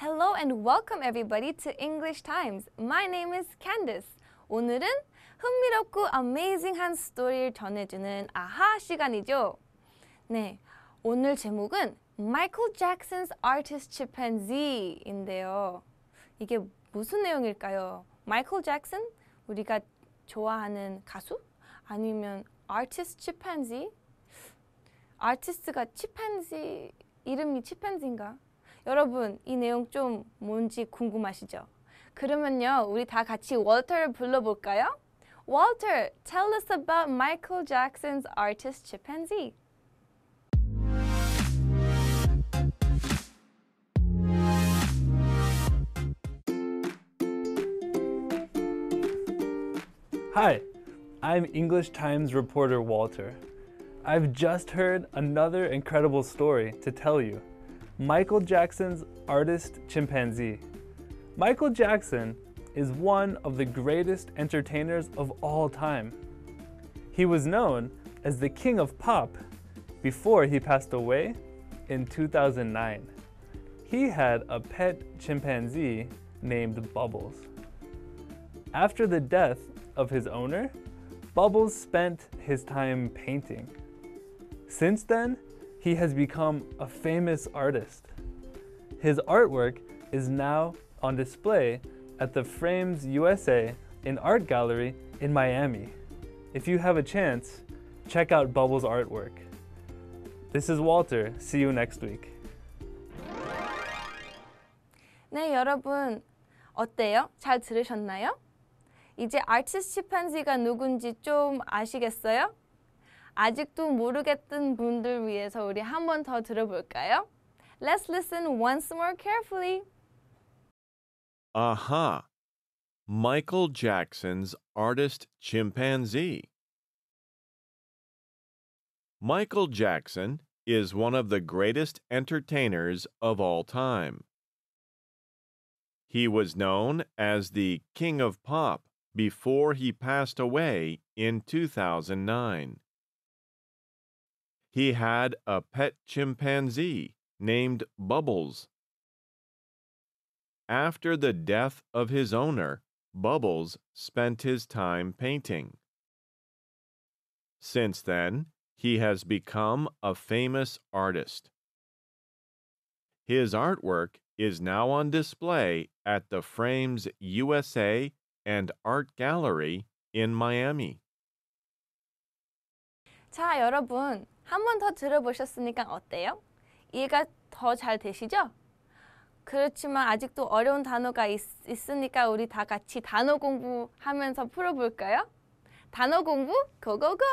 Hello and welcome everybody to English Times. My name is Candice. 오늘은 흥미롭고 amazing한 스토리를 전해주는 아하 시간이죠. 네, 오늘 제목은 Michael Jackson's Artist Chimpanzee인데요. 이게 무슨 내용일까요? Michael Jackson? 우리가 좋아하는 가수? 아니면 Artist 아티스트 치판지? 아티스트가 치판지 이름이 치판지인가? 여러분 이 내용 좀 뭔지 궁금하시죠? 그러면요 우리 다 같이 월터를 불러볼까요? Walter, tell us about Michael Jackson's artist chimpanzee. Hi, I'm English Times reporter Walter. I've just heard another incredible story to tell you. Michael Jackson's artist chimpanzee. Michael Jackson is one of the greatest entertainers of all time. He was known as the king of pop before he passed away in 2009. He had a pet chimpanzee named Bubbles. After the death of his owner, Bubbles spent his time painting. Since then, he has become a famous artist. His artwork is now on display at the Frames USA, in art gallery in Miami. If you have a chance, check out Bubbles' artwork. This is Walter. See you next week. 네, 여러분. 어때요? 잘 들으셨나요? 이제 아티스트 침판지가 누군지 좀 아시겠어요? 아직도 모르겠던 분들 위해서 우리 한 번 더 들어볼까요? Let's listen once more carefully. Aha. Uh -huh. Michael Jackson's artist chimpanzee. Michael Jackson is one of the greatest entertainers of all time. He was known as the King of Pop before he passed away in 2009. He had a pet chimpanzee named Bubbles. After the death of his owner, Bubbles spent his time painting. Since then, he has become a famous artist. His artwork is now on display at the Frames USA and Art Gallery in Miami. 자, 여러분 한 번 더 들어보셨으니까 어때요? 이해가 더 잘 되시죠? 그렇지만 아직도 어려운 단어가 있, 있으니까 우리 다 같이 단어 공부하면서 풀어볼까요? 단어 공부 고고고!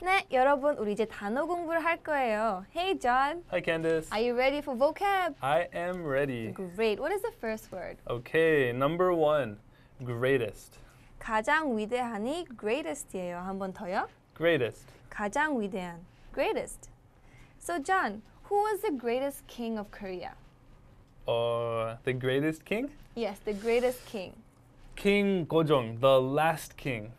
네, 여러분 우리 이제 단어 공부를 할 거예요. Hey, John. Hi, Candice. Are you ready for vocab? I am ready. Great. What is the first word? Okay, number one, greatest. 가장 위대한이 greatest예요. 한 번 더요. Greatest. 가장 위대한, greatest. So, John, who was the greatest king of Korea? Uh, the greatest king? Yes, the greatest king. King Gojong, the last king.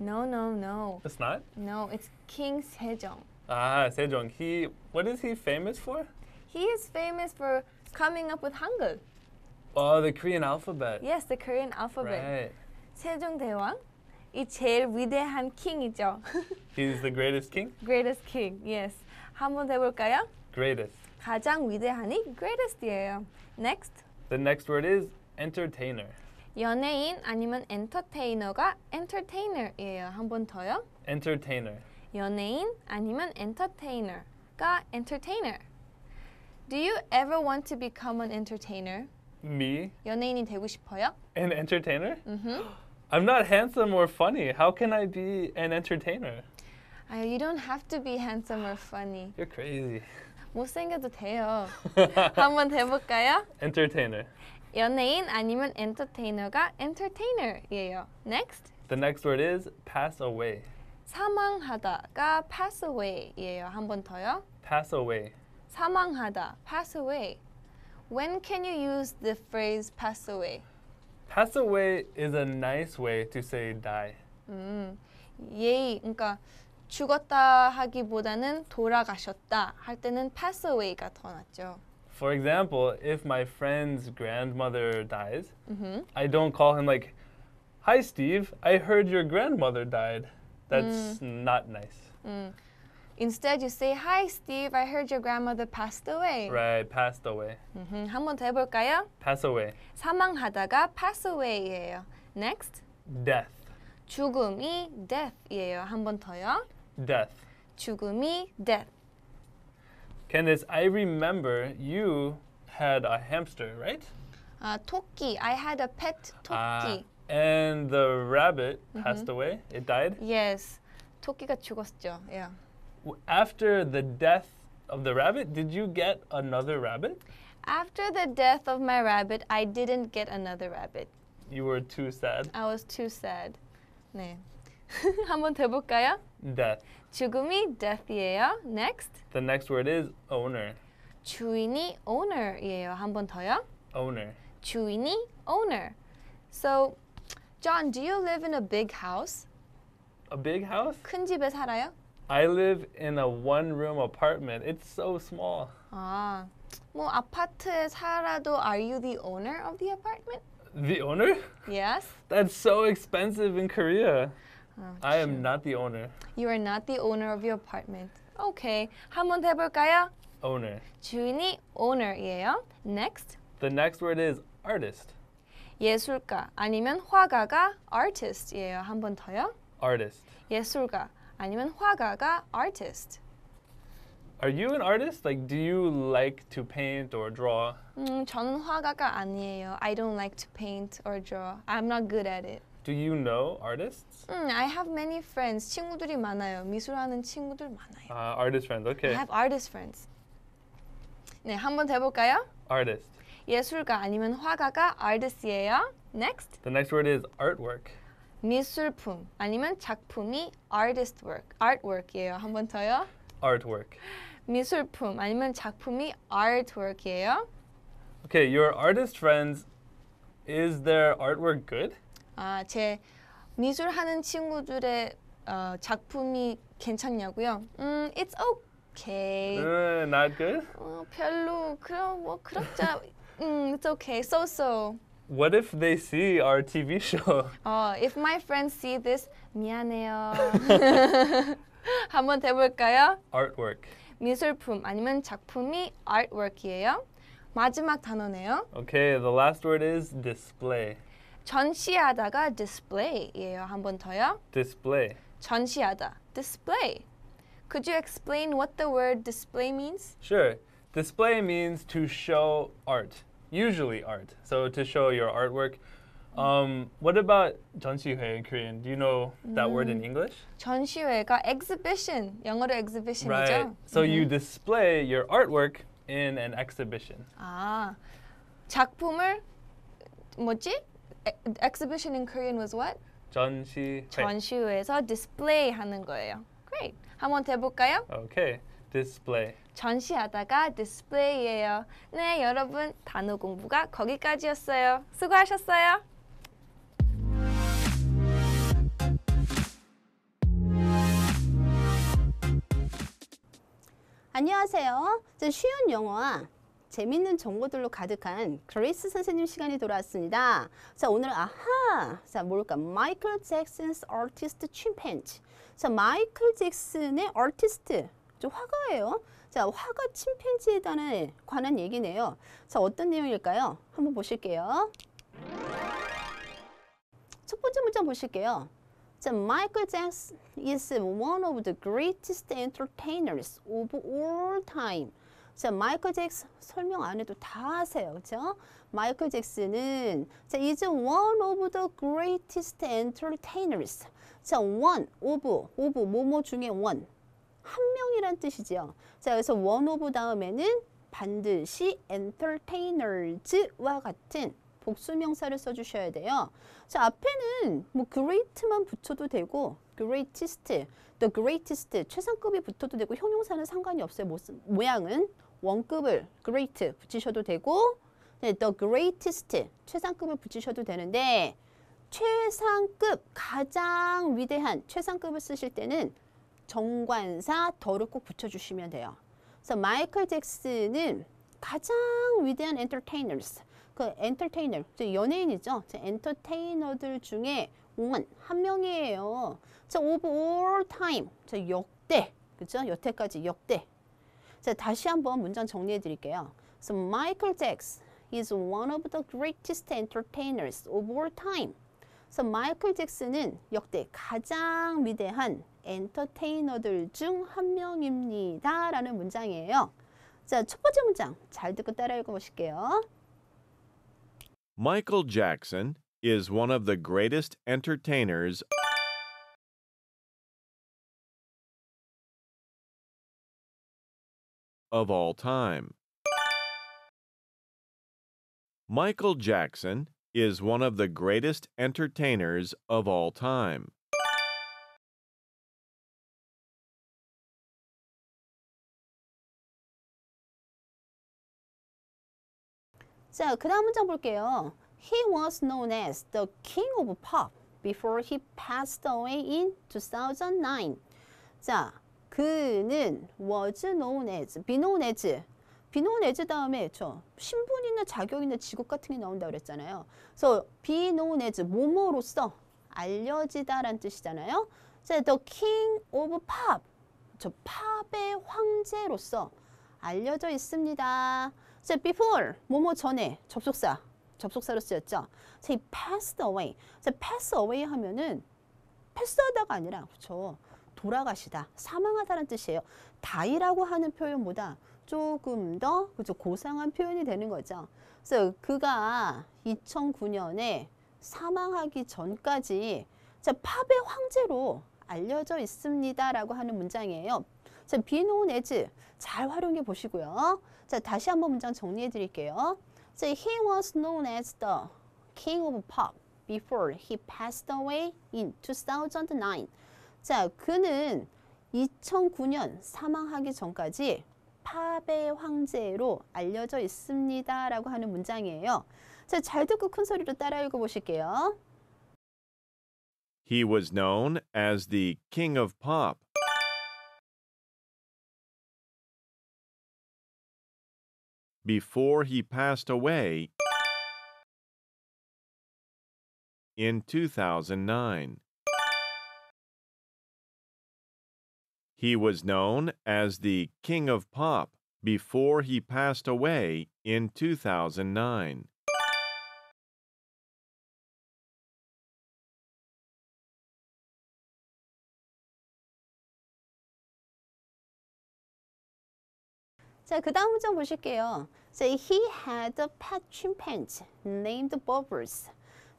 No, no, no. It's not? No, it's King Sejong. Ah, Sejong. He, what is he famous for? He is famous for coming up with Hangul. Oh, the Korean alphabet. Yes, the Korean alphabet. Right. Daewang 대왕이 제일 위대한 킹이죠. He's the greatest king? Greatest king, yes. 한번 해볼까요? Greatest. 가장 위대한이 greatest이에요. Next. The next word is entertainer. 연예인 아니면 엔터테이너가 entertainer이에요. 한 번 더요. entertainer. 연예인 아니면 entertainer가 entertainer. Do you ever want to become an entertainer? Me? 연예인이 되고 싶어요? An entertainer? Mm-hmm. I'm not handsome or funny. How can I be an entertainer? 아유, you don't have to be handsome or funny. You're crazy. 못생겨도 돼요. 한번 해볼까요? Entertainer. 연예인 아니면 엔터테이너가 entertainer이에요. Next. The next word is pass away. 사망하다가 pass away예요. 한 번 더요. Pass away. 사망하다 pass away. When can you use the phrase pass away? Pass away is a nice way to say die. 음. 예의 그러니까 죽었다 하기보다는 돌아가셨다 할 때는 pass away가 더 낫죠. for example, if my friend's grandmother dies, mm-hmm. I don't call him like, "Hi, Steve. I heard your grandmother died." That's mm. not nice. Mm. Instead, you say, "Hi, Steve. I heard your grandmother passed away." Right, passed away. Mm-hmm. 한번 더 해볼까요? Pass away. 사망하다가 pass away예요. Next. Death. 죽음이 death예요. 한 번 더요. Death. 죽음이 death. Candice, I remember you had a hamster, right? Uh, 토끼. I had a pet 토끼. Ah, and the rabbit mm -hmm. passed away. It died. Yes, 토끼가 죽었죠. Yeah. After the death of the rabbit, did you get another rabbit? After the death of my rabbit, I didn't get another rabbit. You were too sad. I was too sad. 네. 한번 더 볼까요? 네. 죽음이 death이에요. Next. The next word is owner. 주인이 owner이에요. 한번 더요. Owner. 주인이 owner. So, John, do you live in a big house? A big house? 큰 집에 살아요? I live in a one-room apartment. It's so small. 아, 뭐 아파트에 살아도 are you the owner of the apartment? The owner? Yes. That's so expensive in Korea. Oh, I am not the owner. You are not the owner of your apartment. Okay. 한번 더 해볼까요? Owner. 주인이 owner이에요. Next. The next word is artist. 예술가 아니면 화가가 artist이에요. 한번 더요. Artist. 예술가 아니면 화가가 artist. Are you an artist? Like, do you like to paint or draw? 음, 저는 화가가 아니에요. I don't like to paint or draw. I'm not good at it. Do you know artists? Mm, I have many friends. 친구들이 많아요. 미술하는 친구들 많아요. Uh, artist friends. Okay. I have artist friends. 네, 한번 해볼까요? Artist. 예술가 아니면 화가가 artist예요. Next. The next word is artwork. 미술품 아니면 작품이 artist work, artwork이에요. 한번 더요. Artwork. 미술품 아니면 작품이 artwork이에요. Okay, your artist friends, is their artwork good? 아, 제 미술하는 친구들의 어, 작품이 괜찮냐고요? 음, it's okay. Uh, not good? 어, 별로 그런 뭐 그렇자. 음, it's okay. So so. What if they see our TV show? 어, if my friends see this, 미안해요. 한번 대볼까요? Artwork. 미술품 아니면 작품이 artwork이에요. 마지막 단어네요. Okay, the last word is display. 전시하다가 display예요. 한 번 더요. display. 전시하다. display. Could you explain what the word display means? Sure. Display means to show art, usually art. So to show your artwork. Um, what about 전시회 in Korean? Do you know that mm. word in English? 전시회가 exhibition. 영어로 exhibition이죠. Right. So mm you display your artwork in an exhibition. 아, 작품을 뭐지? exhibition in Korean was what? 전시 전시회에서 display 하는 거예요. Great. 한번 해볼까요? Okay. Display. 전시하다가 display예요. 네, 여러분 단어 공부가 거기까지였어요. 수고하셨어요. 안녕하세요. 쉬운 영어와 재밌는 정보들로 가득한 그레이스 선생님 시간이 돌아왔습니다. 자, 오늘 아하! 자, 뭘까? 마이클 잭슨스 아티스트 침팬지. 자, 마이클 잭슨의 아티스트. 저 화가예요. 자, 화가 침팬지에 관한 얘기네요. 자, 어떤 내용일까요? 한번 보실게요. 첫 번째 문장 보실게요. 자, m i c h a is one of the greatest entertainers of all time. 자, 마이클 잭스 설명 안 해도 다 아세요. 그죠 마이클 잭슨은 자, is one of the greatest entertainers. 자, one of of 뭐뭐 중에 one 한 명이란 뜻이죠. 자, 그래서 one of 다음에는 반드시 entertainers와 같은 복수명사를 써주셔야 돼요. 자, 앞에는 뭐 great만 붙여도 되고 greatest, the greatest 최상급이 붙어도 되고 형용사는 상관이 없어요. 뭐 모양은 원급을 great 붙이셔도 되고 네, the greatest 최상급을 붙이셔도 되는데 최상급 가장 위대한 최상급을 쓰실 때는 정관사 더를 꼭 붙여주시면 돼요. 그래서 마이클 잭슨은 가장 위대한 엔터테이너스 그 엔터테이너, 연예인이죠. 엔터테이너들 중에 공은 한 명이에요. 자, of all time. 자, 역대. 그죠? 여태까지 역대. 자, 다시 한번 문장 정리해 드릴게요. So Michael Jackson is one of the greatest entertainers of all time. So 마이클 잭슨은 역대 가장 위대한 엔터테이너들 중 한 명입니다. 라는 문장이에요. 자, 첫 번째 문장 잘 듣고 따라 읽어 보실게요. Michael Jackson is one of the greatest entertainers of all time. Michael Jackson is one of the greatest entertainers of all time. 자, 그다음 문장 볼게요. He was known as the King of Pop before he passed away in 2009. 자, 그는 was known as, be known as, be known as 다음에 저 신분이나 자격이나 직업 같은 게 나온다 그랬잖아요. 그래 be known as 뭐뭐로서 알려지다란 뜻이잖아요. 자, the King of Pop, 저 팝의 황제로서 알려져 있습니다. 자, before 뭐뭐 전에 접속사 접속사로 쓰였죠. 그래서 이 passed away. 그래서 pass away 하면은 패스하다가 아니라 그렇죠. 돌아가시다, 사망하다는 뜻이에요. 다이라고 하는 표현보다 조금 더 그죠 고상한 표현이 되는 거죠. 그래서 그가 2009년에 사망하기 전까지 자, 팝의 황제로 알려져 있습니다라고 하는 문장이에요. 자, 비노온 에즈 잘 활용해 보시고요. 자, 다시 한번 문장 정리해 드릴게요. So he was known as the king of pop before he passed away in 2009. 자, 그는 2009년 사망하기 전까지 팝의 황제로 알려져 있습니다. 라고 하는 문장이에요. 자, 잘 듣고 큰 소리로 따라 읽어 보실게요. He was known as the king of pop before he passed away in 2009. He was known as the King of Pop before he passed away in 2009. 자, 그 다음 문장 보실게요. 자, he had a pet chimpanzee named Bubbles.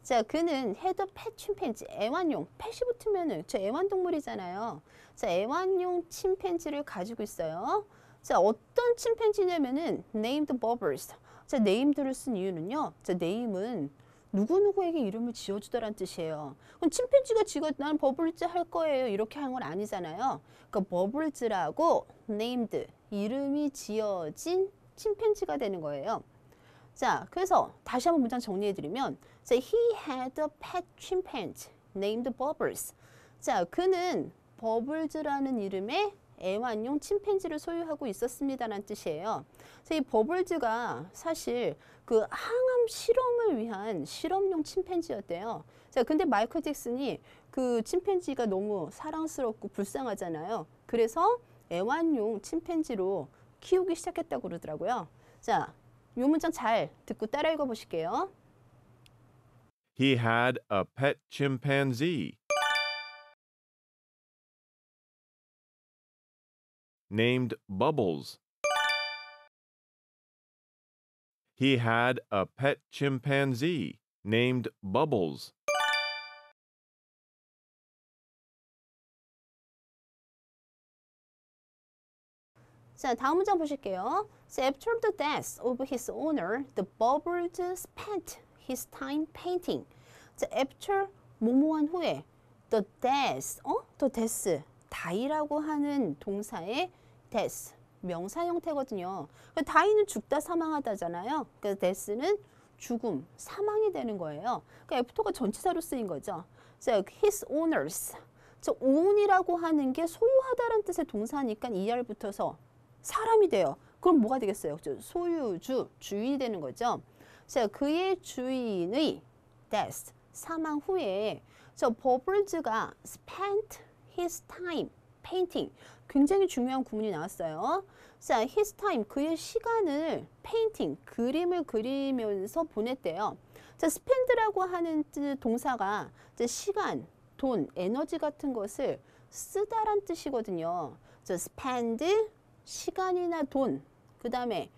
자, 그는 헤더 펫 침팬지, 애완용, 펫이 붙으면저 애완동물이잖아요. 자, 애완용 침팬지를 가지고 있어요. 자, 어떤 침팬지냐면은 named bubbles. 자, name드를 쓴 이유는요. 자, name은 누구누구에게 이름을 지어주더란 뜻이에요. 그럼 침팬지가 지가 난 버블즈 할 거예요. 이렇게 한 건 아니잖아요. 그러니까 버블즈라고 named 이름이 지어진 침팬지가 되는 거예요. 자, 그래서 다시 한번 문장 정리해드리면 자, He had a pet chimpanzee named Bubbles. 자, 그는 버블즈라는 이름의 애완용 침팬지를 소유하고 있었습니다라는 뜻이에요. 그래서 이 버블즈가 사실 그 항암 실험을 위한 실험용 침팬지였대요. 자, 근데 마이클 잭슨이 그 침팬지가 너무 사랑스럽고 불쌍하잖아요. 그래서 애완용 침팬지로 키우기 시작했다고 그러더라고요. 자, 요 문장 잘 듣고 따라 읽어 보실게요. He had a pet chimpanzee named Bubbles. He had a pet chimpanzee named Bubbles. 자, 다음 문장 보실게요. So after the death of his owner, the Burbard spent his time painting. 자, after 모모한 후에 the death, 어? the death, die라고 하는 동사의 death, 명사 형태거든요. die는 죽다 사망하다잖아요. 그래서 death는 죽음, 사망이 되는 거예요. 그러니까 after가 전치사로 쓰인 거죠. So his owners, 저 own이라고 하는 게 소유하다라는 뜻의 동사니까 er붙어서 사람이 돼요. 그럼 뭐가 되겠어요? 소유주, 주인이 되는 거죠. 자, 그의 주인의 death, 사망 후에 저 버블즈가 spent his time painting 굉장히 중요한 구문이 나왔어요. 자, his time 그의 시간을 painting 그림을 그리면서 보냈대요. 자, spend라고 하는 동사가 시간, 돈, 에너지 같은 것을 쓰다란 뜻이거든요. 저 spend 시간이나 돈, 그 다음에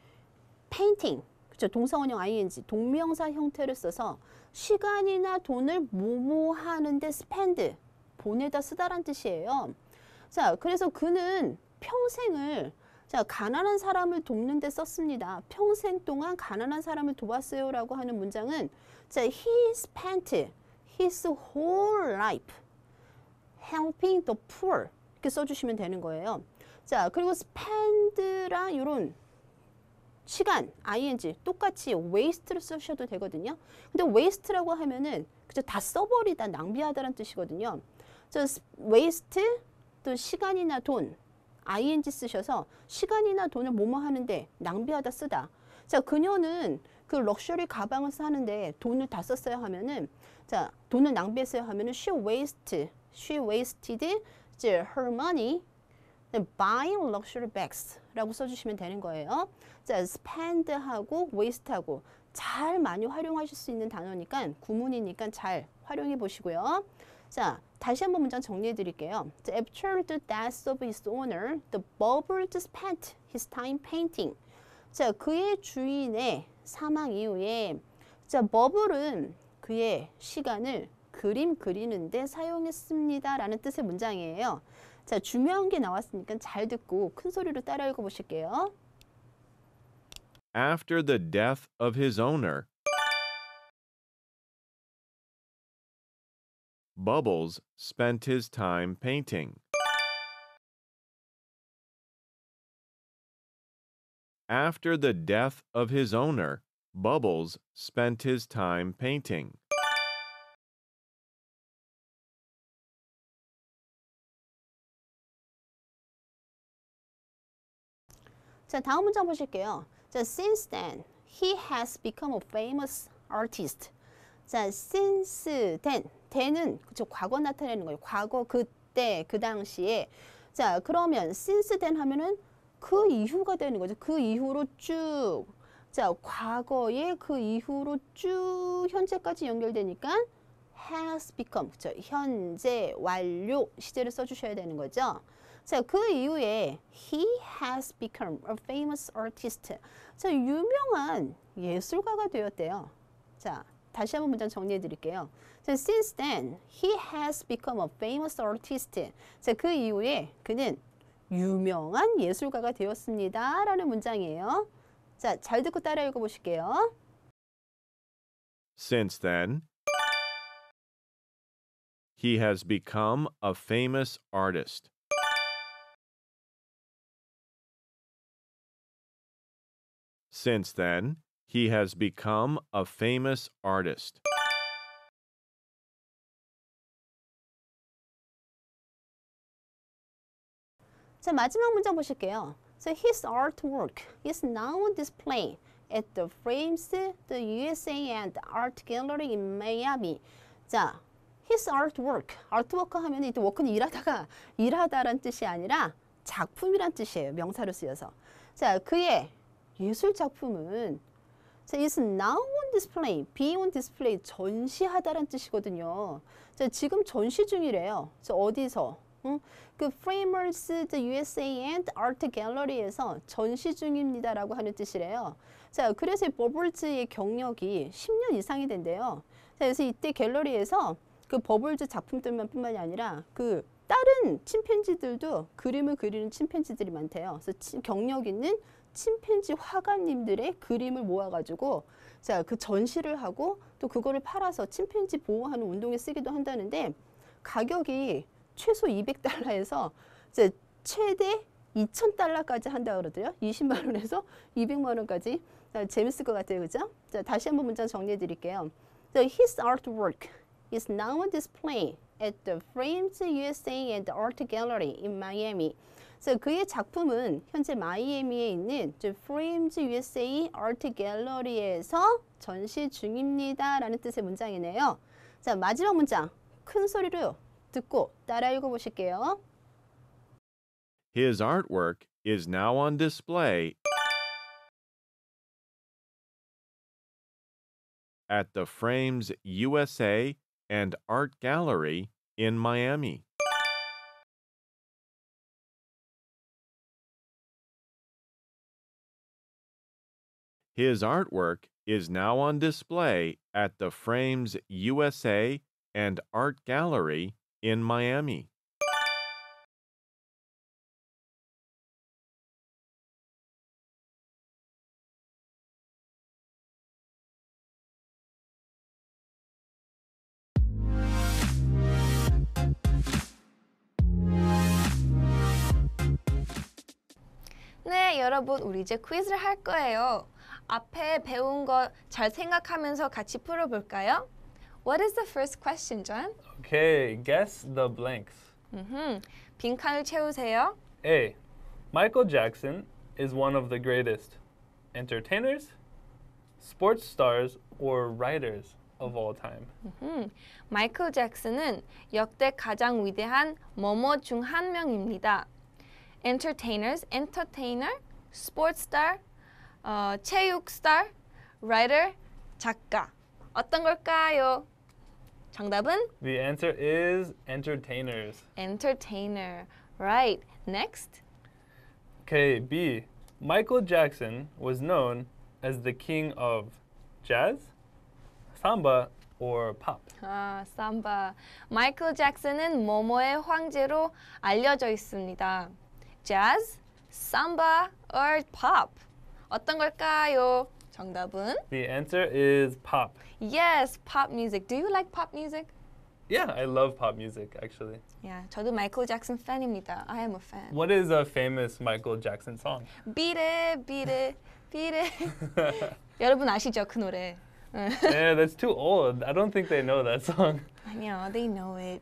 페인팅, 그렇죠? 동사원형 ing, 동명사 형태를 써서 시간이나 돈을 뭐뭐 하는데 spend, 보내다 쓰다란 뜻이에요. 자, 그래서 그는 평생을 자, 가난한 사람을 돕는 데 썼습니다. 평생 동안 가난한 사람을 도왔어요 라고 하는 문장은 자, he spent his whole life helping the poor 이렇게 써주시면 되는 거예요. 자, 그리고 spend랑 이런 시간, ing 똑같이 waste를 쓰셔도 되거든요. 근데 waste라고 하면은 그저 다 써버리다, 낭비하다라는 뜻이거든요. 저 waste 또 시간이나 돈, ing 쓰셔서 시간이나 돈을 뭐뭐 하는데 낭비하다 쓰다. 자, 그녀는 그 럭셔리 가방을 사는데 돈을 다 썼어요 하면은 자, 돈을 낭비했어요 하면은 she waste, she wasted her money 네, buying luxury bags라고 써주시면 되는 거예요. 자, spend하고 waste하고 잘 많이 활용하실 수 있는 단어니까 구문이니까 잘 활용해 보시고요. 자, 다시 한번 문장 정리해 드릴게요. The after the death of his owner, the bubble spent his time painting. 자, 그의 주인의 사망 이후에 자, 버블은 그의 시간을 그림 그리는데 사용했습니다라는 뜻의 문장이에요. 자, 중요한 게 나왔으니까 잘 듣고 큰 소리로 따라 읽어 보실게요. After the death of his owner, Bubbles spent his time painting. After the death of his owner, Bubbles spent his time painting. 자, 다음 문장 보실게요. 자, since then, he has become a famous artist. 자, since then, then은 그쵸, 과거 나타내는 거예요. 과거 그때, 그 당시에. 자, 그러면 since then 하면은 그 이후가 되는 거죠. 그 이후로 쭉. 자, 과거에 그 이후로 쭉 현재까지 연결되니까 has become, 그쵸? 현재 완료 시제를 써주셔야 되는 거죠. 자, 그 이후에 he has become a famous artist. 자, 유명한 예술가가 되었대요. 자, 다시 한번 문장 정리해 드릴게요. 자, since then, he has become a famous artist. 자, 그 이후에 그는 유명한 예술가가 되었습니다. 라는 문장이에요. 자, 잘 듣고 따라 읽어 보실게요. Since then, he has become a famous artist. Since then, he has become a famous artist. 자, 마지막 문장 보실게요. So his artwork is now displayed at the Frames, the USA and Art Gallery in Miami. 자, his artwork, artwork 하면 이또 work는 일하다가 일하다란 뜻이 아니라 작품이란 뜻이에요. 명사로 쓰여서. 자, 그의 예술 작품은 자, is now on display, be on display, 전시하다란 뜻이거든요. 자, 지금 전시 중이래요. 자, 어디서? 응? 그 Framers USA and Art Gallery에서 전시 중입니다라고 하는 뜻이래요. 자, 그래서 버블즈의 경력이 10년 이상이 된대요. 자, 그래서 이때 갤러리에서 그 버블즈 작품들만 뿐만이 아니라 그 다른 침팬지들도 그림을 그리는 침팬지들이 많대요. 그래서 치, 경력 있는 침팬지 화가님들의 그림을 모아가지고 자 그 전시를 하고 또 그거를 팔아서 침팬지 보호하는 운동에 쓰기도 한다는데 가격이 최소 200달러에서 이제 최대 2,000달러까지 한다 고그러더요 20만 원에서 200만 원까지 자, 아, 재밌을 것 같아요, 그죠? 자 다시 한번 문장 정리해 드릴게요. The his artwork is now on display at the Frames USA and Art Gallery in Miami. 그래서 그의 작품은 현재 마이애미에 있는 the Frames USA Art Gallery에서 전시 중입니다. 라는 뜻의 문장이네요. 자, 마지막 문장. 큰 소리로 듣고 따라 읽어보실게요. His artwork is now on display at the Frames USA and art gallery in Miami. His artwork is now on display at the Frames USA and Art Gallery in Miami. 네, 여러분 우리 이제 퀴즈를 할 거예요. 앞에 배운 거 잘 생각하면서 같이 풀어볼까요? What is the first question, John? Okay, guess the blanks. 음흠, 빈칸을 채우세요. A. Michael Jackson is one of the greatest entertainers, sports stars, or writers of all time. 음흠, 마이클 잭슨은 역대 가장 위대한 뭐뭐 중한 명입니다. entertainers, entertainer, sports star, 어, uh, 체육 star, writer, 작가. 어떤 걸까요? 정답은? The answer is entertainers. Entertainer. Right. Next. Okay, B. Michael Jackson was known as the king of jazz, samba, or pop. 아, samba. 마이클 잭슨은 모모의 황제로 알려져 있습니다 jazz, samba, or pop? 어떤 걸까요? 정답은? The answer is pop. Yes, pop music. Do you like pop music? Yeah, I love pop music actually. Yeah, 저도 마이클 잭슨 팬입니다. I am a fan. What is a famous Michael Jackson song? Beat it, beat it, beat it. 여러분 아시죠 그 노래? yeah, that's too old. I don't think they know that song. I know, they know it.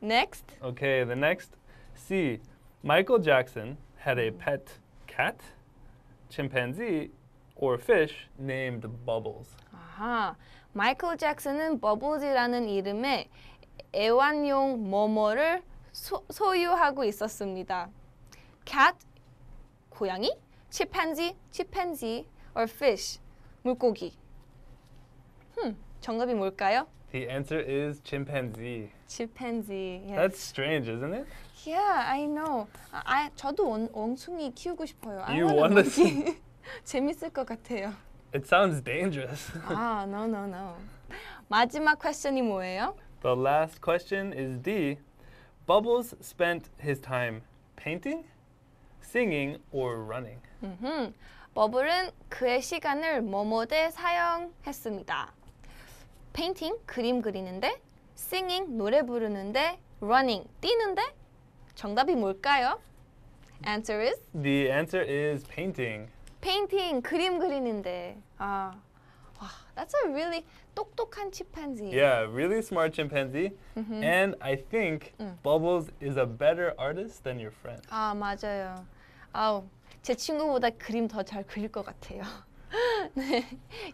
Next. Okay, the next C. Michael Jackson had a pet cat, chimpanzee, or fish named Bubbles. 아하, 마이클 잭슨은 버블즈라는 이름의 애완용 뭐뭐를 소, 소유하고 있었습니다. cat, 고양이, chimpanzee, chimpanzee, or fish, 물고기. 흠, 정답이 뭘까요? The answer is chimpanzee. Chimpanzee. Yes. That's strange, isn't it? Yeah, I know. I 저도 원, 원숭이 키우고 싶어요. You I want to 재밌을 것 같아요. It sounds dangerous. ah, no, no, no. 마지막 question이 뭐예요? The last question is D. Bubbles spent his time painting, singing, or running. Mm -hmm. 버블은 그의 시간을 뭐뭐에 사용했습니다. painting 그림 그리는데 singing 노래 부르는데 running 뛰는데 정답이 뭘까요? Answer is The answer is painting. painting 그림 그리는데 아 와, that's a really 똑똑한 chimpanzee. Yeah, really smart chimpanzee. Mm-hmm. And I think 음. Bubbles is a better artist than your friend. 아 맞아요. 아우 제 친구보다 그림 더 잘 그릴 것 같아요. 네.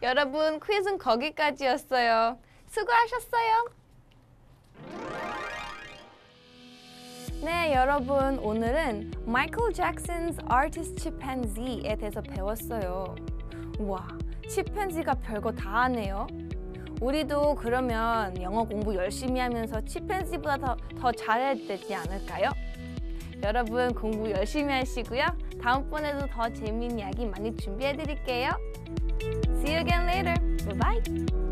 여러분 퀴즈는 거기까지였어요. 수고하셨어요. 네, 여러분 오늘은 마이클 잭슨's Artist Chimpanzee에 대해서 배웠어요. 우와, 치팬지가 별거 다 하네요. 우리도 그러면 영어 공부 열심히 하면서 치팬지보다 더, 더 잘해야 되지 않을까요? 여러분 공부 열심히 하시고요. 다음번에도 더 재미있는 이야기 많이 준비해 드릴게요. See you again later. Bye bye.